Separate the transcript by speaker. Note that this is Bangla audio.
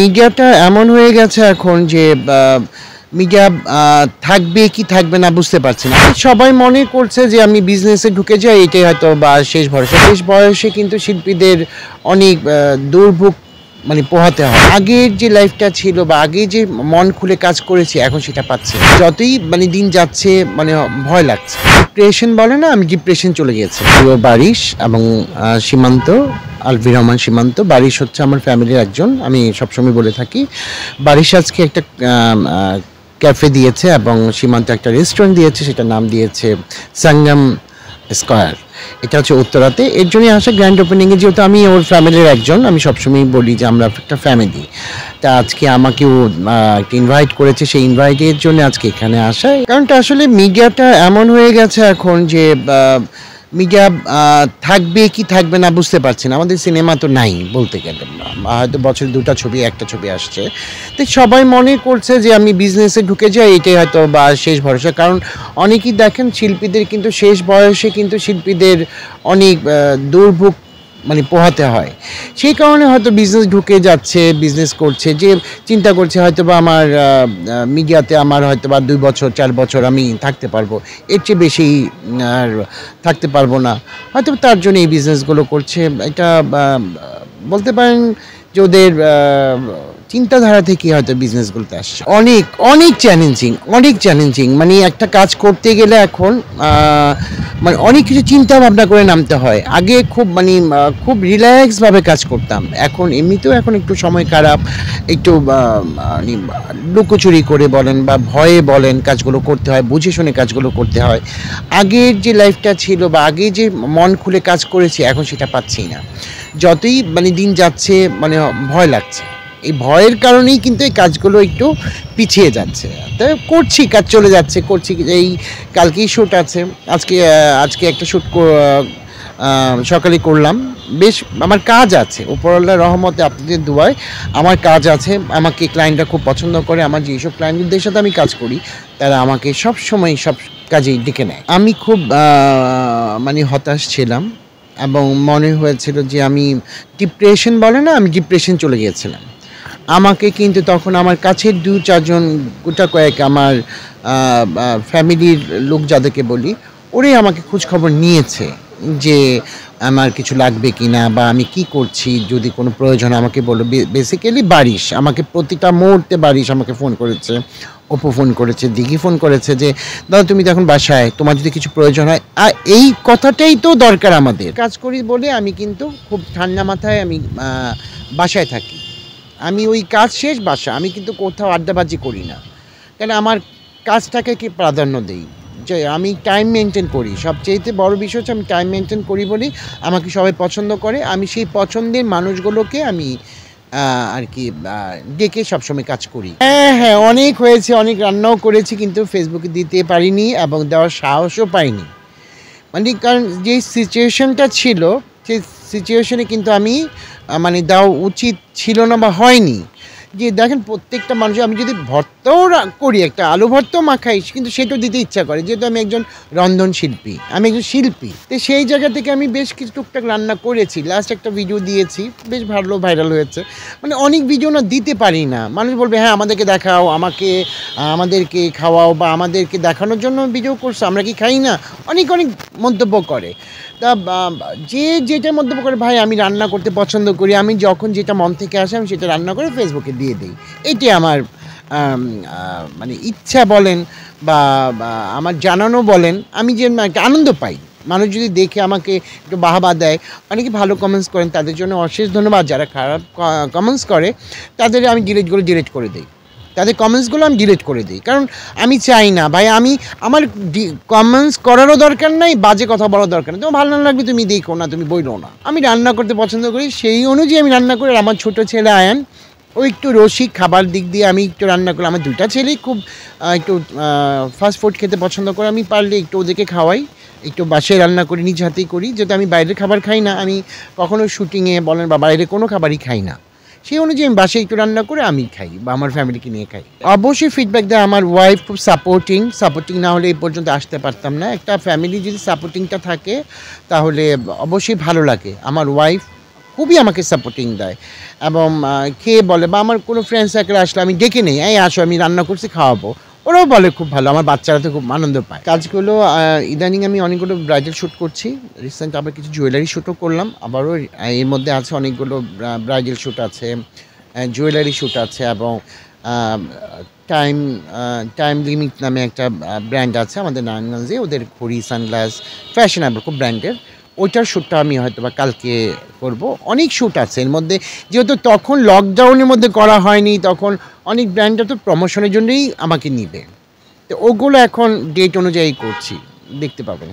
Speaker 1: মিডিয়াটা এমন হয়ে গেছে এখন যে মিডিয়া থাকবে কি থাকবে না বুঝতে পারছি না সবাই মনে করছে যে আমি বিজনেসে ঢুকে যাই এটাই হয়তো বা শেষ ভরসা শেষ বয়সে কিন্তু শিল্পীদের অনেক দুর্ভোগ মানে পোহাতে হয় আগের যে লাইফটা ছিল বা আগে যে মন খুলে কাজ করেছি এখন সেটা পাচ্ছি যতই মানে দিন যাচ্ছে মানে ভয় লাগছে ডিপ্রেশন বলে না আমি ডিপ্রেশন চলে পুরো বারিশ এবং সীমান্ত আলভি রহমান সীমান্ত বারিশ হচ্ছে আমার ফ্যামিলির একজন আমি সবসময় বলে থাকি বারিশ আজকে একটা ক্যাফে দিয়েছে এবং সীমান্ত একটা রেস্টুরেন্ট দিয়েছে সেটা নাম দিয়েছে সাঙ্গাম স্কোয়ার এটা হচ্ছে উত্তরাতে এর জন্যই আসা গ্র্যান্ড ওপেনিংয়ে যেহেতু আমি ওর ফ্যামিলির একজন আমি সবসময় বলি যে আমরা একটা ফ্যামিলি তা আজকে আমাকেও একটা ইনভাইট করেছে সেই ইনভাইটের জন্য আজকে এখানে আসা কারণটা আসলে মিডিয়াটা এমন হয়ে গেছে এখন যে মিডিয়া থাকবে কি থাকবে না বুঝতে পারছি না আমাদের সিনেমা তো নাই বলতে গেলে হয়তো বছর দুটা ছবি একটা ছবি আসছে তো সবাই মনে করছে যে আমি বিজনেসে ঢুকে যাই এটাই হয়তো বা শেষ ভরসা কারণ অনেকেই দেখেন শিল্পীদের কিন্তু শেষ বয়সে কিন্তু শিল্পীদের অনেক দুর্ভোগ মানে পোহাতে হয় সেই কারণে হয়তো বিজনেস ঢুকে যাচ্ছে বিজনেস করছে যে চিন্তা করছে হয়তো বা আমার মিডিয়াতে আমার হয়তো বা দুই বছর চার বছর আমি থাকতে পারবো এর চেয়ে বেশি আর থাকতে পারবো না হয়তো তার জন্য এই বিজনেসগুলো করছে এটা বলতে পারেন যে ওদের চিন্তাধারা থেকে হয়তো বিজনেসগুলোতে আসছে অনেক অনেক চ্যালেঞ্জিং অনেক চ্যালেঞ্জিং মানে একটা কাজ করতে গেলে এখন মানে অনেক কিছু চিন্তা ভাবনা করে নামতে হয় আগে খুব মানে খুব রিল্যাক্সভাবে কাজ করতাম এখন এমনিতেও এখন একটু সময় খারাপ একটু মানে, লুকোচুরি করে বলেন বা ভয়ে বলেন কাজগুলো করতে হয় বুঝে শুনে কাজগুলো করতে হয় আগের যে লাইফটা ছিল বা আগে যে মন খুলে কাজ করেছি এখন সেটা পাচ্ছি না যতই মানে দিন যাচ্ছে মানে ভয় লাগছে এই ভয়ের কারণেই কিন্তু এই কাজগুলো একটু পিছিয়ে যাচ্ছে তো করছি কাজ চলে যাচ্ছে করছি এই কালকেই শ্যুট আছে আজকে আজকে একটা শ্যুট সকালে করলাম বেশ আমার কাজ আছে উপরওয়ালা রহমতে আপনাদের দুয়ায় আমার কাজ আছে আমাকে ক্লায়েন্টরা খুব পছন্দ করে আমার যেসব ক্লায়েন্টদের সাথে আমি কাজ করি তারা আমাকে সব সময় সব কাজেই ডেকে নেয় আমি খুব মানে হতাশ ছিলাম এবং মনে হয়েছিল যে আমি ডিপ্রেশন বলে না আমি ডিপ্রেশন চলে গিয়েছিলাম আমাকে কিন্তু তখন আমার কাছের দু চারজন গোটা কয়েক আমার ফ্যামিলির লোক যাদেরকে বলি ওরাই আমাকে খোঁজখবর নিয়েছে যে আমার কিছু লাগবে কি না বা আমি কি করছি যদি কোনো প্রয়োজন আমাকে বলো বেসিক্যালি বাড়িস আমাকে প্রতিটা মুহূর্তে বাড়িস আমাকে ফোন করেছে ওপো ফোন করেছে দিঘি ফোন করেছে যে দাদা তুমি এখন বাসায় তোমার যদি কিছু প্রয়োজন হয় আর এই কথাটাই তো দরকার আমাদের কাজ করি বলে আমি কিন্তু খুব ঠান্ডা মাথায় আমি বাসায় থাকি আমি ওই কাজ শেষ বাসা আমি কিন্তু কোথাও আড্ডাবাজি করি না কেন আমার কাজটাকে কি প্রাধান্য দিই যে আমি টাইম মেনটেন করি সবচেয়েতে বড় বিষয় হচ্ছে আমি টাইম মেনটেন করি বলেই আমাকে সবাই পছন্দ করে আমি সেই পছন্দের মানুষগুলোকে আমি আর কি ডেকে সবসময় কাজ করি হ্যাঁ হ্যাঁ অনেক হয়েছে অনেক রান্নাও করেছি কিন্তু ফেসবুকে দিতে পারিনি এবং দেওয়ার সাহসও পাইনি মানে কারণ যেই সিচুয়েশনটা ছিল সেই সিচুয়েশনে কিন্তু আমি মানে দেওয়া উচিত ছিল না বা হয়নি যে দেখেন প্রত্যেকটা মানুষ আমি যদি ভর্তাও করি একটা আলু ভর্তাও মাখাই কিন্তু সেটাও দিতে ইচ্ছা করে যেহেতু আমি একজন রন্ধন শিল্পী আমি একজন শিল্পী তো সেই জায়গা থেকে আমি বেশ কিছু টুকটাক রান্না করেছি লাস্ট একটা ভিডিও দিয়েছি বেশ ভালো ভাইরাল হয়েছে মানে অনেক ভিডিও না দিতে পারি না মানুষ বলবে হ্যাঁ আমাদেরকে দেখাও আমাকে আমাদেরকে খাওয়াও বা আমাদেরকে দেখানোর জন্য ভিডিও করছো আমরা কি খাই না অনেক অনেক মন্তব্য করে তা যে যেটার মধ্যে করে ভাই আমি রান্না করতে পছন্দ করি আমি যখন যেটা মন থেকে আসে আমি সেটা রান্না করে ফেসবুকে দিয়ে দিই এটি আমার মানে ইচ্ছা বলেন বা আমার জানানো বলেন আমি যে আনন্দ পাই মানুষ যদি দেখে আমাকে একটু বাহাবা দেয় অনেকে ভালো কমেন্টস করেন তাদের জন্য অশেষ ধন্যবাদ যারা খারাপ কমেন্টস করে তাদের আমি ডিলেট করে ডিলেট করে দিই তাদের কমেন্টসগুলো আমি ডিলিট করে দিই কারণ আমি চাই না ভাই আমি আমার কমেন্টস করারও দরকার নাই বাজে কথা বলার দরকার নেই তোমার ভালো না লাগবে তুমি দেখো না তুমি বইলো না আমি রান্না করতে পছন্দ করি সেই অনুযায়ী আমি রান্না করি আমার ছোটো ছেলে আয়ান ও একটু রসিক খাবার দিক দিয়ে আমি একটু রান্না করি আমার দুটা ছেলেই খুব একটু ফাস্ট ফুড খেতে পছন্দ করে আমি পারলে একটু ওদেরকে খাওয়াই একটু বাসায় রান্না করি নিজ হাতেই করি যেটা আমি বাইরের খাবার খাই না আমি কখনো শ্যুটিংয়ে বলেন বা বাইরে কোনো খাবারই খাই না সেই অনুযায়ী আমি বাসায় একটু রান্না করে আমি খাই বা আমার ফ্যামিলিকে নিয়ে খাই অবশ্যই ফিডব্যাক দেয় আমার ওয়াইফ খুব সাপোর্টিং সাপোর্টিং না হলে এই পর্যন্ত আসতে পারতাম না একটা ফ্যামিলি যদি সাপোর্টিংটা থাকে তাহলে অবশ্যই ভালো লাগে আমার ওয়াইফ খুবই আমাকে সাপোর্টিং দেয় এবং খেয়ে বলে বা আমার কোনো ফ্রেন্ড সার্কেল আসলে আমি ডেকে নেই এই আসো আমি রান্না করছি খাওয়াবো ওরাও বলে খুব ভালো আমার বাচ্চারা তো খুব আনন্দ পায় কাজগুলো ইদানিং আমি অনেকগুলো ব্রাইডাল শ্যুট করছি রিসেন্ট আবার কিছু জুয়েলারি শ্যুটও করলাম আবারও এর মধ্যে আছে অনেকগুলো ব্রাইডাল শ্যুট আছে জুয়েলারি শ্যুট আছে এবং টাইম টাইম লিমিট নামে একটা ব্র্যান্ড আছে আমাদের নারায়ণগঞ্জে ওদের ঘড়ি সানগ্লাস ফ্যাশনেবল খুব ব্র্যান্ডের ওইটার শ্যুটটা আমি হয়তো বা কালকে করব অনেক শ্যুট আছে এর মধ্যে যেহেতু তখন লকডাউনের মধ্যে করা হয়নি তখন অনেক ব্র্যান্ডটা তো প্রমোশনের জন্যই আমাকে নিবে তো ওগুলো এখন ডেট অনুযায়ী করছি দেখতে পাবেন